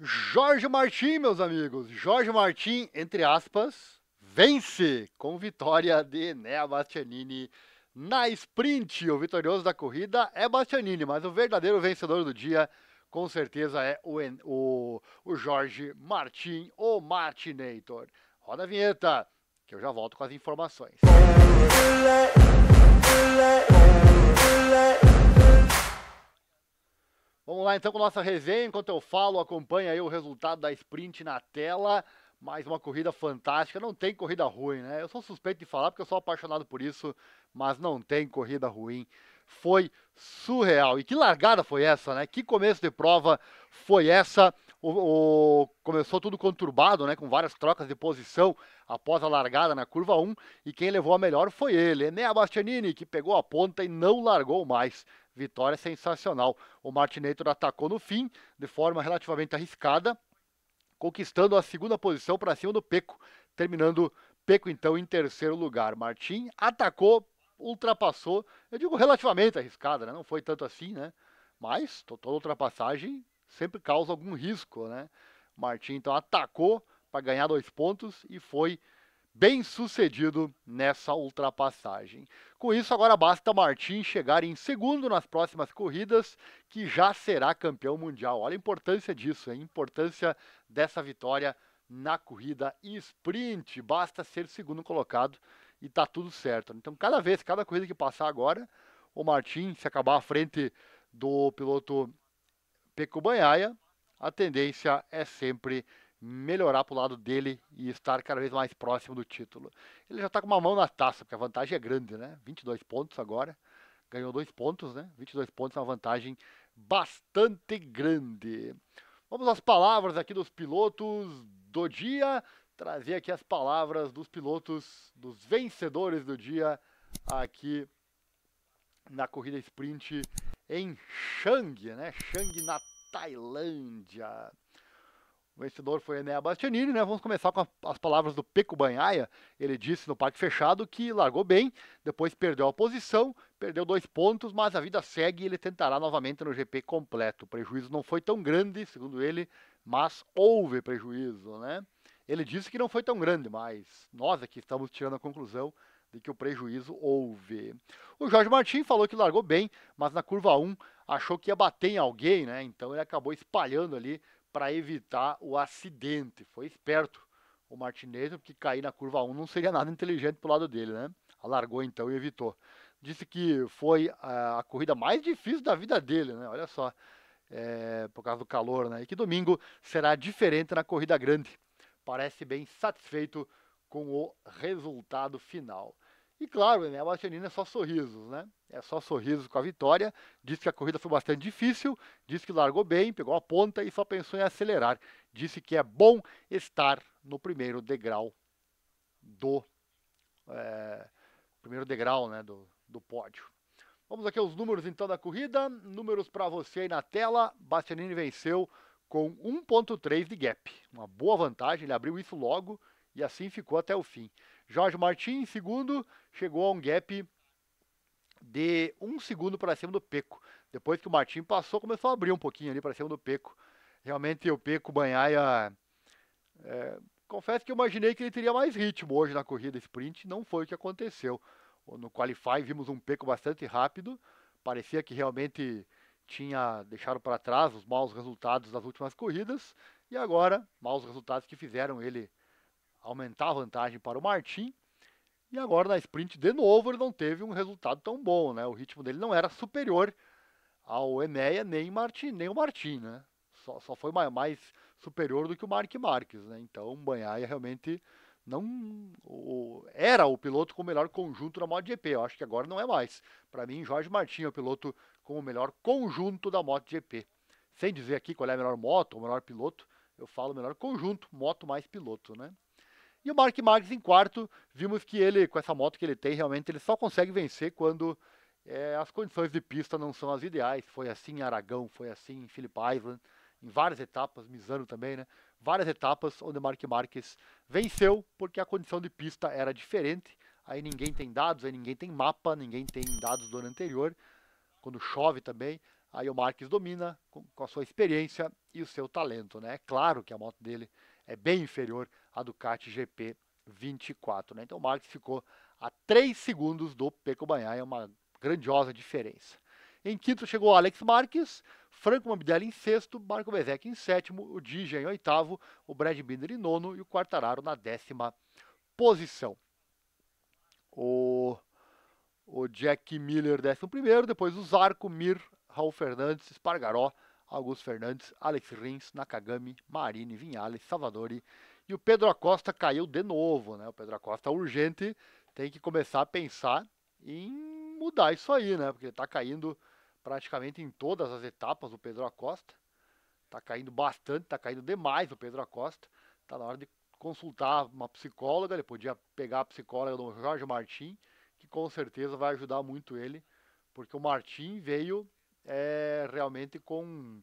Jorge Martim, meus amigos. Jorge Martim, entre aspas, vence com vitória de Nea Bastianini na sprint. O vitorioso da corrida é Bastianini, mas o verdadeiro vencedor do dia, com certeza, é o, o, o Jorge Martim, o Martinator. Roda a vinheta, que eu já volto com as informações. Música Vamos lá então com nossa resenha. Enquanto eu falo, acompanha aí o resultado da sprint na tela. Mais uma corrida fantástica. Não tem corrida ruim, né? Eu sou suspeito de falar porque eu sou apaixonado por isso, mas não tem corrida ruim. Foi surreal. E que largada foi essa, né? Que começo de prova foi essa? O, o, começou tudo conturbado, né, com várias trocas de posição após a largada na curva 1, e quem levou a melhor foi ele, Enea Bastianini, que pegou a ponta e não largou mais vitória é sensacional. O Martinator atacou no fim, de forma relativamente arriscada, conquistando a segunda posição para cima do Peco, terminando Peco então em terceiro lugar. Martin atacou, ultrapassou, eu digo relativamente arriscada, né? não foi tanto assim, né? Mas toda ultrapassagem sempre causa algum risco, né? Martin então atacou para ganhar dois pontos e foi bem sucedido nessa ultrapassagem. Com isso, agora basta Martin chegar em segundo nas próximas corridas, que já será campeão mundial. Olha a importância disso, a importância dessa vitória na corrida sprint. Basta ser segundo colocado e tá tudo certo. Então, cada vez, cada corrida que passar agora, o Martin, se acabar à frente do piloto Peco Banhaia, a tendência é sempre melhorar para o lado dele e estar cada vez mais próximo do título. Ele já está com uma mão na taça, porque a vantagem é grande, né? 22 pontos agora. Ganhou dois pontos, né? 22 pontos é uma vantagem bastante grande. Vamos às palavras aqui dos pilotos do dia. Trazer aqui as palavras dos pilotos, dos vencedores do dia aqui na corrida sprint em Chang, né? Chang na Tailândia. O vencedor foi Enéa Bastianini, né? Vamos começar com as palavras do Peco Banhaia. Ele disse no parque fechado que largou bem, depois perdeu a posição, perdeu dois pontos, mas a vida segue e ele tentará novamente no GP completo. O prejuízo não foi tão grande, segundo ele, mas houve prejuízo, né? Ele disse que não foi tão grande, mas nós aqui estamos tirando a conclusão de que o prejuízo houve. O Jorge Martins falou que largou bem, mas na curva 1 achou que ia bater em alguém, né? Então ele acabou espalhando ali para evitar o acidente. Foi esperto o Martinez, porque cair na curva 1 não seria nada inteligente para o lado dele, né? Alargou então e evitou. Disse que foi a, a corrida mais difícil da vida dele, né? Olha só, é, por causa do calor, né? E que domingo será diferente na corrida grande. Parece bem satisfeito com o resultado final. E claro, né, o Bastianini é só sorrisos, né? É só sorrisos com a vitória. Disse que a corrida foi bastante difícil, disse que largou bem, pegou a ponta e só pensou em acelerar. Disse que é bom estar no primeiro degrau do é, primeiro degrau, né, do, do pódio. Vamos aqui aos números então da corrida. Números para você aí na tela. Bastianini venceu com 1.3 de gap, uma boa vantagem. Ele abriu isso logo e assim ficou até o fim. Jorge Martin, em segundo, chegou a um gap de um segundo para cima do Peco. Depois que o Martin passou, começou a abrir um pouquinho ali para cima do Peco. Realmente o Peco Banhaia. É, confesso que eu imaginei que ele teria mais ritmo hoje na corrida sprint, não foi o que aconteceu. No Qualify vimos um Peco bastante rápido, parecia que realmente tinha deixado para trás os maus resultados das últimas corridas, e agora, maus resultados que fizeram ele aumentar a vantagem para o Martin. E agora na sprint, de novo, ele não teve um resultado tão bom, né? O ritmo dele não era superior ao Enéia, nem, Martin, nem o Martin, né? Só, só foi mais, mais superior do que o Mark Marques, né? Então, o Banhaia realmente não o, era o piloto com o melhor conjunto da MotoGP. Eu acho que agora não é mais. Para mim, Jorge Martin é o piloto com o melhor conjunto da MotoGP. Sem dizer aqui qual é a melhor moto, ou o melhor piloto, eu falo melhor conjunto, moto mais piloto, né? E o Mark Marques em quarto, vimos que ele, com essa moto que ele tem, realmente ele só consegue vencer quando é, as condições de pista não são as ideais. Foi assim em Aragão, foi assim em Phillip Island, em várias etapas, Misano também, né? Várias etapas onde o Mark Marques venceu porque a condição de pista era diferente. Aí ninguém tem dados, aí ninguém tem mapa, ninguém tem dados do ano anterior. Quando chove também, aí o Marques domina com, com a sua experiência e o seu talento, né? É claro que a moto dele é bem inferior a Ducati GP 24. Né? Então o Marques ficou a 3 segundos do Peco Banhá, é uma grandiosa diferença. Em quinto chegou Alex Marques, Franco Mambidelli em sexto, Marco Bezek em sétimo, o Dija em oitavo, o Brad Binder em nono e o Quartararo na décima posição. O, o Jack Miller, décimo primeiro, depois o Zarco, Mir, Raul Fernandes, Espargaró, Augusto Fernandes, Alex Rins, Nakagami, Marini, Vinhales, Salvadori, e o Pedro Acosta caiu de novo, né? O Pedro Acosta urgente tem que começar a pensar em mudar isso aí, né? Porque ele tá caindo praticamente em todas as etapas o Pedro Acosta. Tá caindo bastante, tá caindo demais o Pedro Acosta. Tá na hora de consultar uma psicóloga, ele podia pegar a psicóloga do Jorge Martim, que com certeza vai ajudar muito ele, porque o Martim veio é, realmente com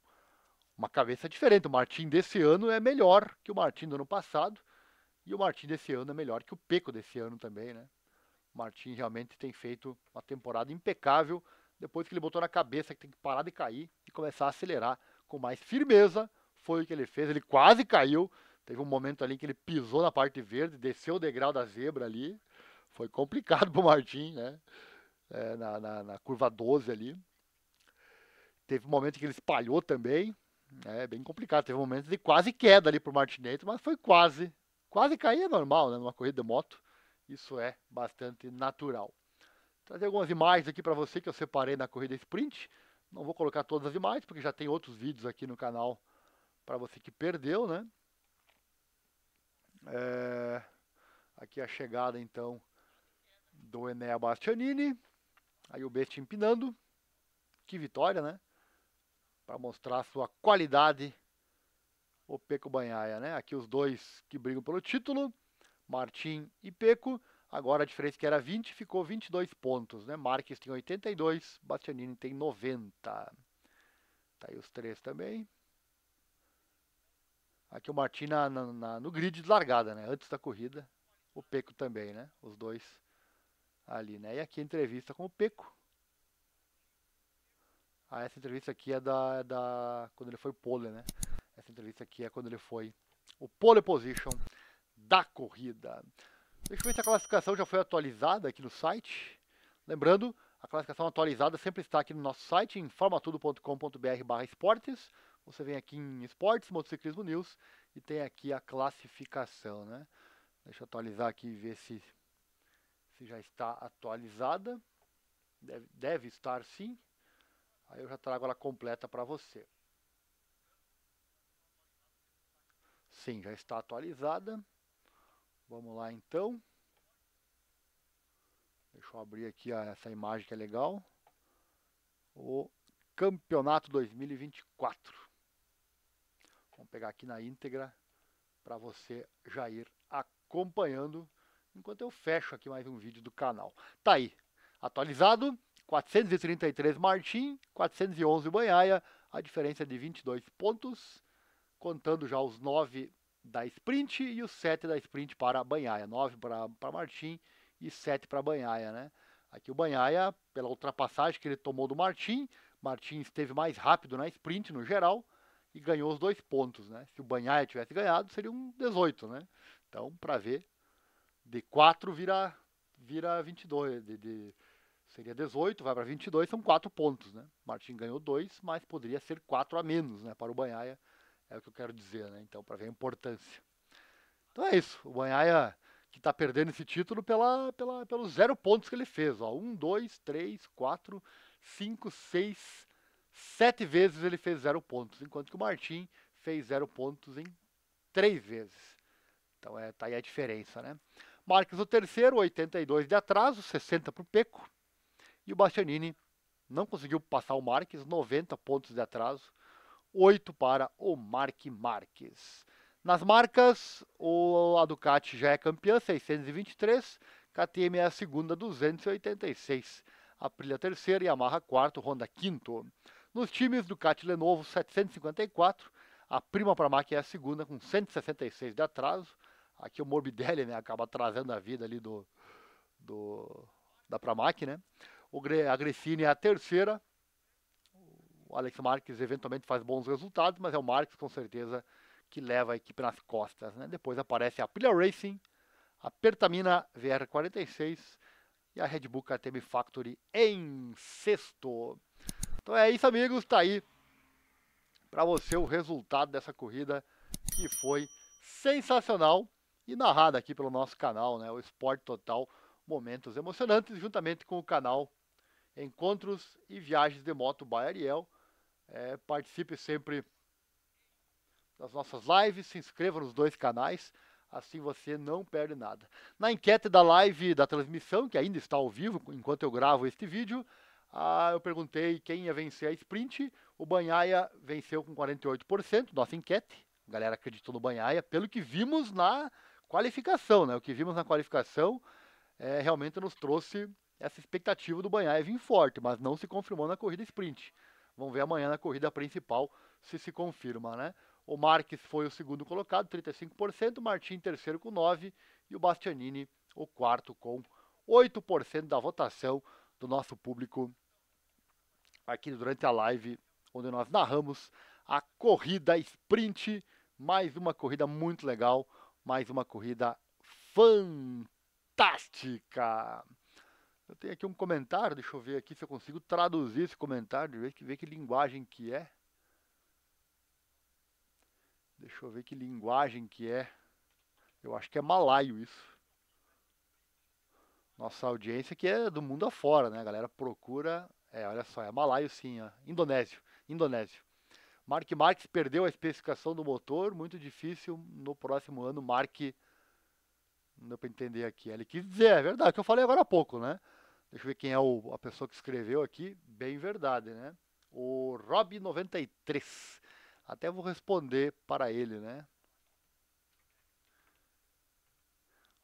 uma cabeça diferente. O Martin desse ano é melhor que o Martin do ano passado. E o Martin desse ano é melhor que o Peco desse ano também, né? O Martin realmente tem feito uma temporada impecável depois que ele botou na cabeça que tem que parar de cair e começar a acelerar com mais firmeza. Foi o que ele fez. Ele quase caiu. Teve um momento ali que ele pisou na parte verde, desceu o degrau da zebra ali. Foi complicado pro Martin, né? É, na, na, na curva 12 ali. Teve um momento que ele espalhou também, é bem complicado. Teve um momentos de quase queda ali pro Martineto, mas foi quase. Quase cair é normal, né? Numa corrida de moto. Isso é bastante natural. Trazer algumas imagens aqui para você que eu separei na corrida sprint. Não vou colocar todas as imagens, porque já tem outros vídeos aqui no canal para você que perdeu, né? É... Aqui a chegada, então, do Enéa Bastianini. Aí o Best empinando. Que vitória, né? para mostrar sua qualidade o Peco Banhaia, né? Aqui os dois que brigam pelo título, Martim e Peco. Agora a diferença é que era 20 ficou 22 pontos, né? Marques tem 82, Bastianini tem 90. Tá aí os três também. Aqui o Martim na, na, no grid de largada, né? Antes da corrida. O Peco também, né? Os dois ali, né? E aqui a entrevista com o Peco. Ah, essa entrevista aqui é da, da quando ele foi pole, né? Essa entrevista aqui é quando ele foi o pole position da corrida. Deixa eu ver se a classificação já foi atualizada aqui no site. Lembrando, a classificação atualizada sempre está aqui no nosso site, em formatudo.com.br esportes. Você vem aqui em esportes, motociclismo news, e tem aqui a classificação, né? Deixa eu atualizar aqui e ver se, se já está atualizada. Deve, deve estar sim. Aí eu já trago ela completa para você. Sim, já está atualizada. Vamos lá então. Deixa eu abrir aqui essa imagem que é legal. O Campeonato 2024. Vamos pegar aqui na íntegra para você já ir acompanhando enquanto eu fecho aqui mais um vídeo do canal. Tá aí, atualizado. 433 Martim, 411 Banhaia, a diferença é de 22 pontos, contando já os 9 da sprint e os 7 da sprint para Banhaia, 9 para Martim e 7 para Banhaia, né? Aqui o Banhaia, pela ultrapassagem que ele tomou do Martim, Martim esteve mais rápido na sprint no geral e ganhou os dois pontos, né? Se o Banhaia tivesse ganhado, seria um 18, né? Então, para ver, de 4 vira, vira 22, de, de seria 18, vai para 22, são 4 pontos, né? Martin ganhou 2, mas poderia ser 4 a menos, né? Para o Banhaia, é o que eu quero dizer, né? Então, para ver a importância. Então é isso, o Banhaia que está perdendo esse título pela, pela, pelos 0 pontos que ele fez, ó. 1, 2, 3, 4, 5, 6, 7 vezes ele fez 0 pontos, enquanto que o Martin fez 0 pontos em 3 vezes. Então, é, tá aí a diferença, né? Marques o terceiro, 82 de atraso, 60 para o Peco. E o Bastianini não conseguiu passar o Marques, 90 pontos de atraso, 8 para o Mark Marques. Nas marcas, o, a Ducati já é campeã, 623, KTM é a segunda, 286, Aprilia terceira, Yamaha quarto, Honda quinto. Nos times, Ducati Lenovo 754, a Prima Pramac é a segunda com 166 de atraso. Aqui o Morbidelli né, acaba atrasando a vida ali do, do da Pramac, né? a Gressini é a terceira. O Alex Marques eventualmente faz bons resultados, mas é o Marques com certeza que leva a equipe nas costas. Né? Depois aparece a Pilha Racing, a Pertamina VR46 e a Red Bull KTM Factory em sexto. Então é isso, amigos. Está aí para você o resultado dessa corrida que foi sensacional e narrada aqui pelo nosso canal, né? O Esporte Total, momentos emocionantes, juntamente com o canal encontros e viagens de moto by Ariel. É, participe sempre das nossas lives, se inscreva nos dois canais, assim você não perde nada. Na enquete da live da transmissão, que ainda está ao vivo enquanto eu gravo este vídeo, ah, eu perguntei quem ia vencer a sprint. O Banhaia venceu com 48%, nossa enquete. A galera acreditou no Banhaia, pelo que vimos na qualificação, né? O que vimos na qualificação é, realmente nos trouxe essa expectativa do Banhaia vir forte, mas não se confirmou na corrida sprint. Vamos ver amanhã na corrida principal se se confirma, né? O Marques foi o segundo colocado, 35%, Martim terceiro com 9% e o Bastianini o quarto com 8% da votação do nosso público aqui durante a live, onde nós narramos a corrida sprint. Mais uma corrida muito legal, mais uma corrida fantástica. Eu tenho aqui um comentário, deixa eu ver aqui se eu consigo traduzir esse comentário, ver que, ver que linguagem que é. Deixa eu ver que linguagem que é. Eu acho que é malaio isso. Nossa audiência que é do mundo afora, né? A galera procura. É, olha só, é malaio sim, ó. Indonésio. Indonésio. Mark Marx perdeu a especificação do motor, muito difícil no próximo ano. Mark. Não deu pra entender aqui. Ele quis dizer, é verdade, o que eu falei agora há pouco, né? Deixa eu ver quem é o, a pessoa que escreveu aqui. Bem verdade, né? O Rob93. Até vou responder para ele, né?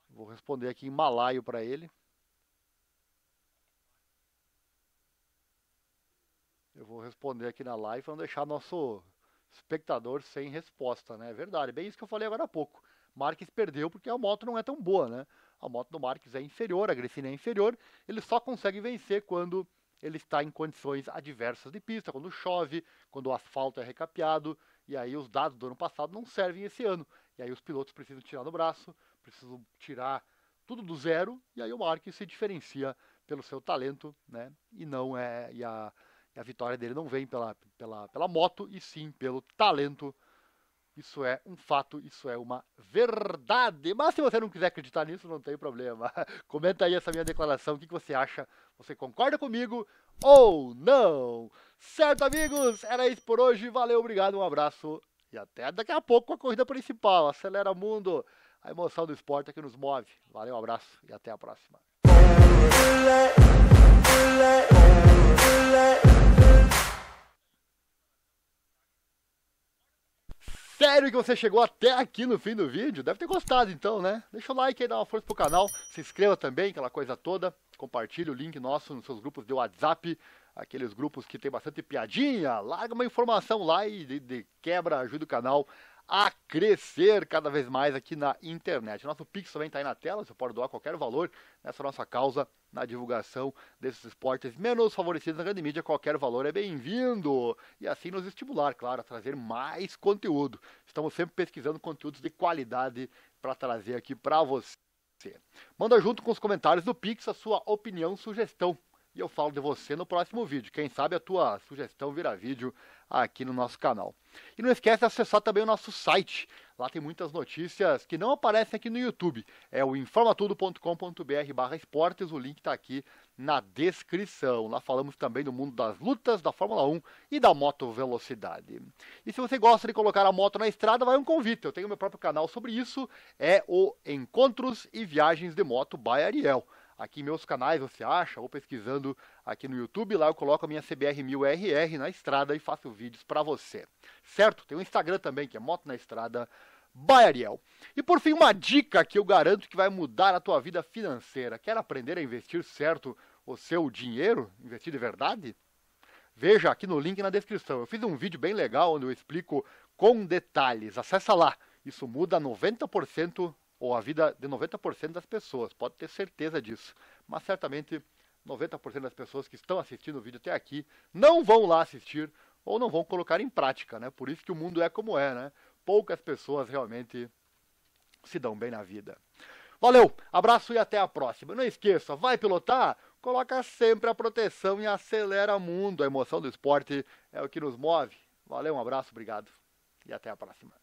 Vou responder aqui em malaio para ele. Eu vou responder aqui na live para não deixar nosso espectador sem resposta, né? É verdade, bem isso que eu falei agora há pouco. Marques perdeu porque a moto não é tão boa, né? a moto do Marques é inferior, a Gresini é inferior, ele só consegue vencer quando ele está em condições adversas de pista, quando chove, quando o asfalto é recapeado, e aí os dados do ano passado não servem esse ano. E aí os pilotos precisam tirar do braço, precisam tirar tudo do zero, e aí o Marques se diferencia pelo seu talento, né? E não é e a, e a vitória dele não vem pela, pela, pela moto, e sim pelo talento isso é um fato, isso é uma verdade. Mas se você não quiser acreditar nisso, não tem problema. Comenta aí essa minha declaração, o que, você acha? Você concorda comigo ou não? Certo, amigos? Era isso por hoje. Valeu, obrigado, um abraço e até daqui a pouco com a corrida principal. Acelera Mundo, a emoção do esporte é que nos move. Valeu, um abraço e até a próxima. sério que você chegou até aqui no fim do vídeo? Deve ter gostado então, né? Deixa o like aí, dá uma força pro canal, se inscreva também, aquela coisa toda. Compartilhe o link nosso nos seus grupos de WhatsApp, aqueles grupos que tem bastante piadinha. Larga uma informação lá e de, de quebra ajuda o canal a crescer cada vez mais aqui na internet. Nosso Pix também está aí na tela, você pode doar qualquer valor nessa nossa causa, na divulgação desses esportes menos favorecidos na grande mídia, qualquer valor é bem-vindo. E assim nos estimular, claro, a trazer mais conteúdo. Estamos sempre pesquisando conteúdos de qualidade para trazer aqui para você. Manda junto com os comentários do Pix a sua opinião, sugestão. E eu falo de você no próximo vídeo. Quem sabe a tua sugestão vira vídeo aqui no nosso canal. E não esquece de acessar também o nosso site. Lá tem muitas notícias que não aparecem aqui no YouTube. É o informatudo.com.br barra esportes, o link está aqui na descrição. Lá falamos também do mundo das lutas, da Fórmula 1 e da moto velocidade. E se você gosta de colocar a moto na estrada, vai um convite. Eu tenho meu próprio canal sobre isso, é o Encontros e Viagens de Moto by Ariel. Aqui em meus canais você acha, ou pesquisando aqui no YouTube. Lá eu coloco a minha CBR1000RR na estrada e faço vídeos para você. Certo? Tem o Instagram também, que é Moto na Estrada by Ariel. E por fim, uma dica que eu garanto que vai mudar a tua vida financeira. Quer aprender a investir certo o seu dinheiro? Investir de verdade? Veja aqui no link na descrição. Eu fiz um vídeo bem legal onde eu explico com detalhes. Acessa lá. Isso muda 90% ou a vida de 90% das pessoas. Pode ter certeza disso. Mas certamente 90% das pessoas que estão assistindo o vídeo até aqui não vão lá assistir ou não vão colocar em prática, né? Por isso que o mundo é como é, né? Poucas pessoas realmente se dão bem na vida. Valeu, abraço e até a próxima. Não esqueça, vai pilotar? Coloca sempre a proteção e acelera o mundo. A emoção do esporte é o que nos move. Valeu, um abraço, obrigado e até a próxima.